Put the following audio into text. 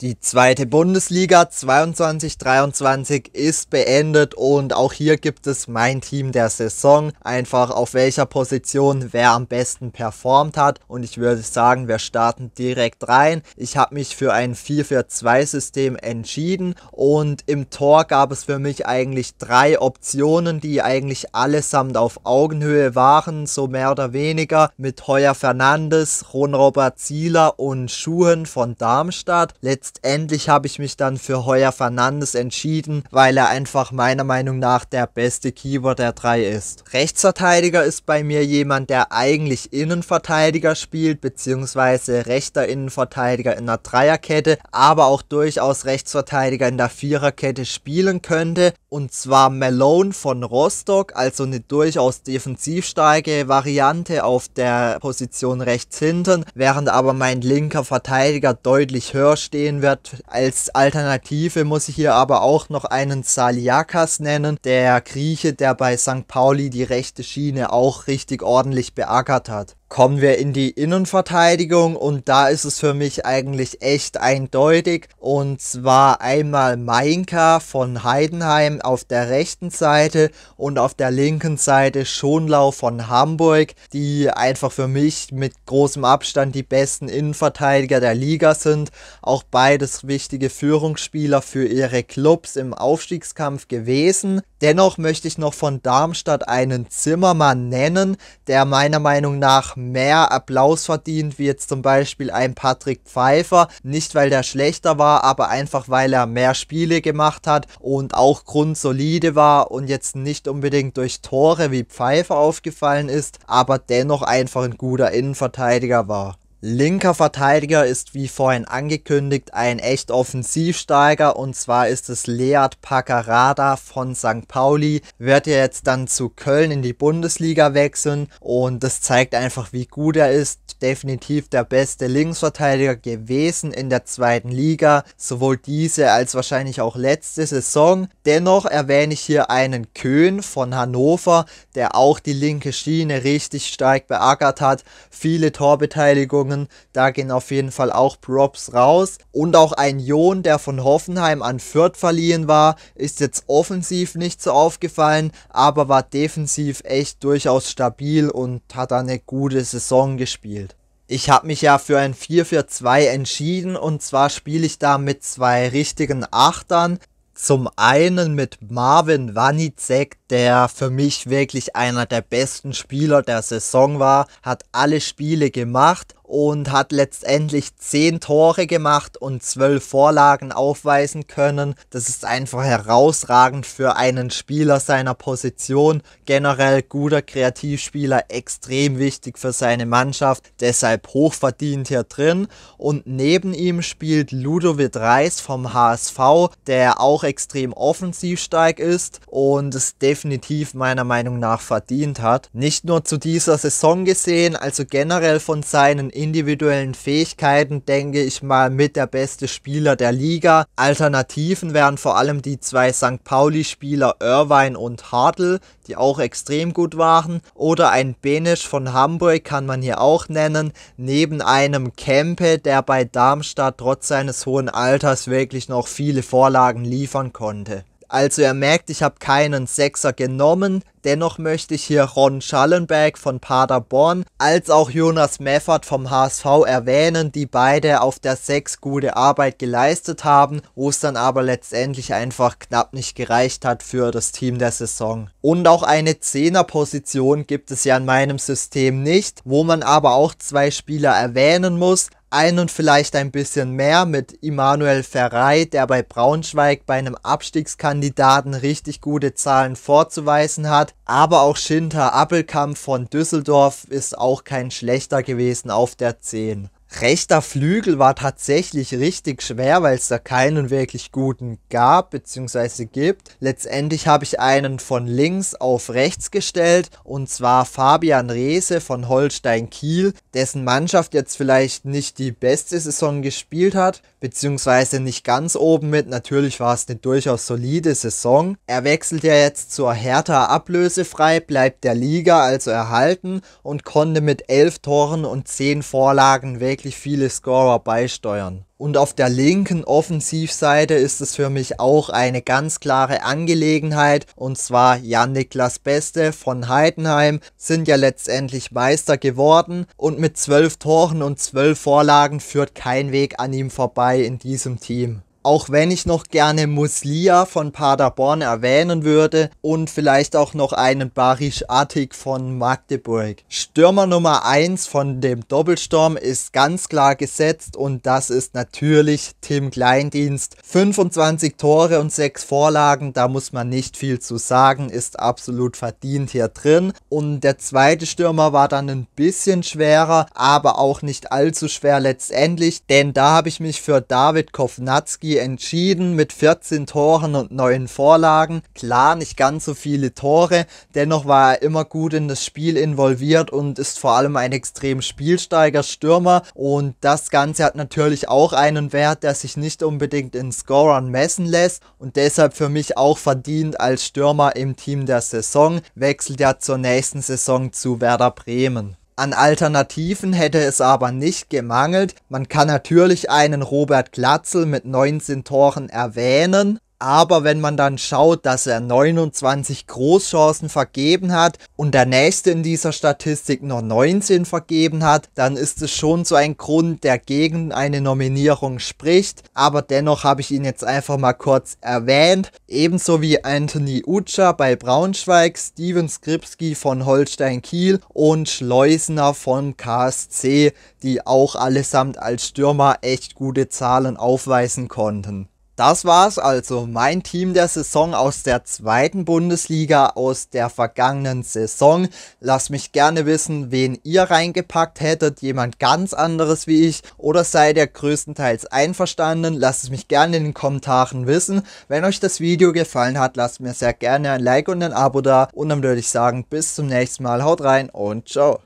Die zweite Bundesliga 22-23 ist beendet und auch hier gibt es mein Team der Saison, einfach auf welcher Position wer am besten performt hat und ich würde sagen, wir starten direkt rein. Ich habe mich für ein 4-4-2-System entschieden und im Tor gab es für mich eigentlich drei Optionen, die eigentlich allesamt auf Augenhöhe waren, so mehr oder weniger mit Heuer Fernandes, Ron-Robert Zieler und Schuhen von Darmstadt. Letzt letztendlich habe ich mich dann für Heuer Fernandes entschieden, weil er einfach meiner Meinung nach der beste Keeper der drei ist. Rechtsverteidiger ist bei mir jemand, der eigentlich Innenverteidiger spielt, beziehungsweise rechter Innenverteidiger in der Dreierkette, aber auch durchaus Rechtsverteidiger in der Viererkette spielen könnte. Und zwar Malone von Rostock, also eine durchaus defensiv starke Variante auf der Position rechts hinten, während aber mein linker Verteidiger deutlich höher stehen wird. Als Alternative muss ich hier aber auch noch einen Saliakas nennen, der Grieche, der bei St. Pauli die rechte Schiene auch richtig ordentlich beackert hat kommen wir in die Innenverteidigung und da ist es für mich eigentlich echt eindeutig. Und zwar einmal Mainka von Heidenheim auf der rechten Seite und auf der linken Seite Schonlau von Hamburg, die einfach für mich mit großem Abstand die besten Innenverteidiger der Liga sind. Auch beides wichtige Führungsspieler für ihre Clubs im Aufstiegskampf gewesen. Dennoch möchte ich noch von Darmstadt einen Zimmermann nennen, der meiner Meinung nach mehr Applaus verdient, wie jetzt zum Beispiel ein Patrick Pfeiffer. Nicht, weil der schlechter war, aber einfach, weil er mehr Spiele gemacht hat und auch grundsolide war und jetzt nicht unbedingt durch Tore wie Pfeiffer aufgefallen ist, aber dennoch einfach ein guter Innenverteidiger war. Linker Verteidiger ist wie vorhin angekündigt ein echt Offensivsteiger und zwar ist es Leard Pacarada von St. Pauli. Wird er jetzt dann zu Köln in die Bundesliga wechseln und das zeigt einfach wie gut er ist. Definitiv der beste Linksverteidiger gewesen in der zweiten Liga, sowohl diese als wahrscheinlich auch letzte Saison. Dennoch erwähne ich hier einen Köhn von Hannover, der auch die linke Schiene richtig stark beackert hat, viele Torbeteiligungen Verletzungen. Da gehen auf jeden Fall auch Props raus. Und auch ein Jon, der von Hoffenheim an Fürth verliehen war, ist jetzt offensiv nicht so aufgefallen, aber war defensiv echt durchaus stabil und hat eine gute Saison gespielt. Ich habe mich ja für ein 4-4-2 entschieden und zwar spiele ich da mit zwei richtigen Achtern. Zum einen mit Marvin Wanizek, der für mich wirklich einer der besten Spieler der Saison war, hat alle Spiele gemacht und hat letztendlich 10 Tore gemacht und 12 Vorlagen aufweisen können. Das ist einfach herausragend für einen Spieler seiner Position. Generell guter Kreativspieler, extrem wichtig für seine Mannschaft, deshalb hochverdient hier drin. Und neben ihm spielt Ludovic Reis vom HSV, der auch extrem offensiv stark ist und es definitiv meiner Meinung nach verdient hat. Nicht nur zu dieser Saison gesehen, also generell von seinen individuellen Fähigkeiten, denke ich mal, mit der beste Spieler der Liga. Alternativen wären vor allem die zwei St. Pauli-Spieler Irvine und Hartl, die auch extrem gut waren. Oder ein Benisch von Hamburg kann man hier auch nennen, neben einem Kempe, der bei Darmstadt trotz seines hohen Alters wirklich noch viele Vorlagen liefern konnte. Also ihr merkt, ich habe keinen Sechser genommen. Dennoch möchte ich hier Ron Schallenberg von Paderborn als auch Jonas Meffert vom HSV erwähnen, die beide auf der 6 gute Arbeit geleistet haben, wo es dann aber letztendlich einfach knapp nicht gereicht hat für das Team der Saison. Und auch eine 10er Position gibt es ja in meinem System nicht, wo man aber auch zwei Spieler erwähnen muss, einen vielleicht ein bisschen mehr mit Immanuel Ferrei, der bei Braunschweig bei einem Abstiegskandidaten richtig gute Zahlen vorzuweisen hat hat. Aber auch Shinta Appelkamp von Düsseldorf ist auch kein schlechter gewesen auf der 10 rechter Flügel war tatsächlich richtig schwer, weil es da keinen wirklich guten gab bzw. gibt. Letztendlich habe ich einen von links auf rechts gestellt und zwar Fabian Reese von Holstein Kiel, dessen Mannschaft jetzt vielleicht nicht die beste Saison gespielt hat bzw. nicht ganz oben mit. Natürlich war es eine durchaus solide Saison. Er wechselt ja jetzt zur Hertha ablösefrei, bleibt der Liga also erhalten und konnte mit elf Toren und zehn Vorlagen weg wirklich viele Scorer beisteuern. Und auf der linken Offensivseite ist es für mich auch eine ganz klare Angelegenheit. Und zwar Jan-Niklas Beste von Heidenheim sind ja letztendlich Meister geworden. Und mit zwölf Toren und zwölf Vorlagen führt kein Weg an ihm vorbei in diesem Team. Auch wenn ich noch gerne Muslia von Paderborn erwähnen würde und vielleicht auch noch einen Barisch Attik von Magdeburg. Stürmer Nummer 1 von dem Doppelsturm ist ganz klar gesetzt und das ist natürlich Tim Kleindienst. 25 Tore und 6 Vorlagen, da muss man nicht viel zu sagen, ist absolut verdient hier drin. Und der zweite Stürmer war dann ein bisschen schwerer, aber auch nicht allzu schwer letztendlich, denn da habe ich mich für David Kovnatski entschieden mit 14 Toren und 9 Vorlagen. Klar, nicht ganz so viele Tore, dennoch war er immer gut in das Spiel involviert und ist vor allem ein extrem spielsteiger Stürmer. Und das Ganze hat natürlich auch einen Wert, der sich nicht unbedingt in Scorern messen lässt und deshalb für mich auch verdient als Stürmer im Team der Saison. Wechselt er zur nächsten Saison zu Werder Bremen. An Alternativen hätte es aber nicht gemangelt. Man kann natürlich einen Robert Glatzel mit 19 Toren erwähnen aber wenn man dann schaut, dass er 29 Großchancen vergeben hat und der nächste in dieser Statistik nur 19 vergeben hat, dann ist es schon so ein Grund, der gegen eine Nominierung spricht. Aber dennoch habe ich ihn jetzt einfach mal kurz erwähnt. Ebenso wie Anthony Utscher bei Braunschweig, Steven Skripski von Holstein Kiel und Schleusener von KSC, die auch allesamt als Stürmer echt gute Zahlen aufweisen konnten. Das war's also, mein Team der Saison aus der zweiten Bundesliga aus der vergangenen Saison. Lasst mich gerne wissen, wen ihr reingepackt hättet, jemand ganz anderes wie ich oder seid ihr größtenteils einverstanden? Lasst es mich gerne in den Kommentaren wissen. Wenn euch das Video gefallen hat, lasst mir sehr gerne ein Like und ein Abo da und dann würde ich sagen, bis zum nächsten Mal, haut rein und ciao.